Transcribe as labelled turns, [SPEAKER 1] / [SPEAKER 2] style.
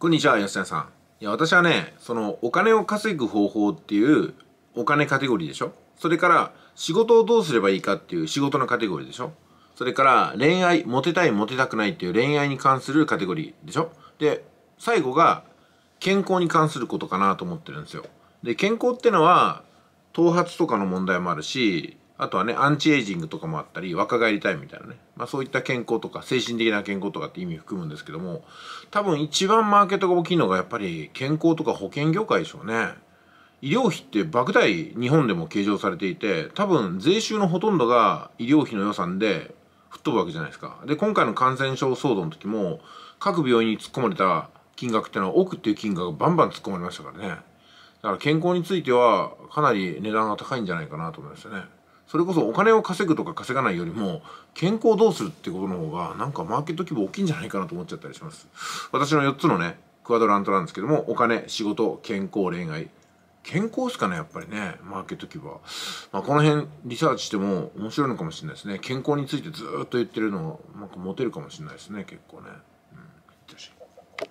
[SPEAKER 1] こんにちは、吉田さん。いや、私はね、その、お金を稼ぐ方法っていう、お金カテゴリーでしょそれから、仕事をどうすればいいかっていう仕事のカテゴリーでしょそれから、恋愛、モテたい、モテたくないっていう恋愛に関するカテゴリーでしょで、最後が、健康に関することかなと思ってるんですよ。で、健康ってのは、頭髪とかの問題もあるし、あとはね、アンチエイジングとかもあったり、若返りたいみたいなね、まあ、そういった健康とか、精神的な健康とかって意味含むんですけども、多分一番マーケットが大きいのがやっぱり健康とか保険業界でしょうね。医療費って莫大日本でも計上されていて、多分税収のほとんどが医療費の予算で吹っ飛ぶわけじゃないですか。で、今回の感染症騒動の時も、各病院に突っ込まれた金額ってのは億っていう金額がバンバン突っ込まれましたからね。だから健康についてはかなり値段が高いんじゃないかなと思いますよね。それこそお金を稼ぐとか稼がないよりも健康をどうするってことの方がなんかマーケット規模大きいんじゃないかなと思っちゃったりします私の4つのねクアドラントなんですけどもお金仕事健康恋愛健康ですかねやっぱりねマーケット規模は、まあ、この辺リサーチしても面白いのかもしれないですね健康についてずっと言ってるのなんかモテるかもしれないですね結構ねうん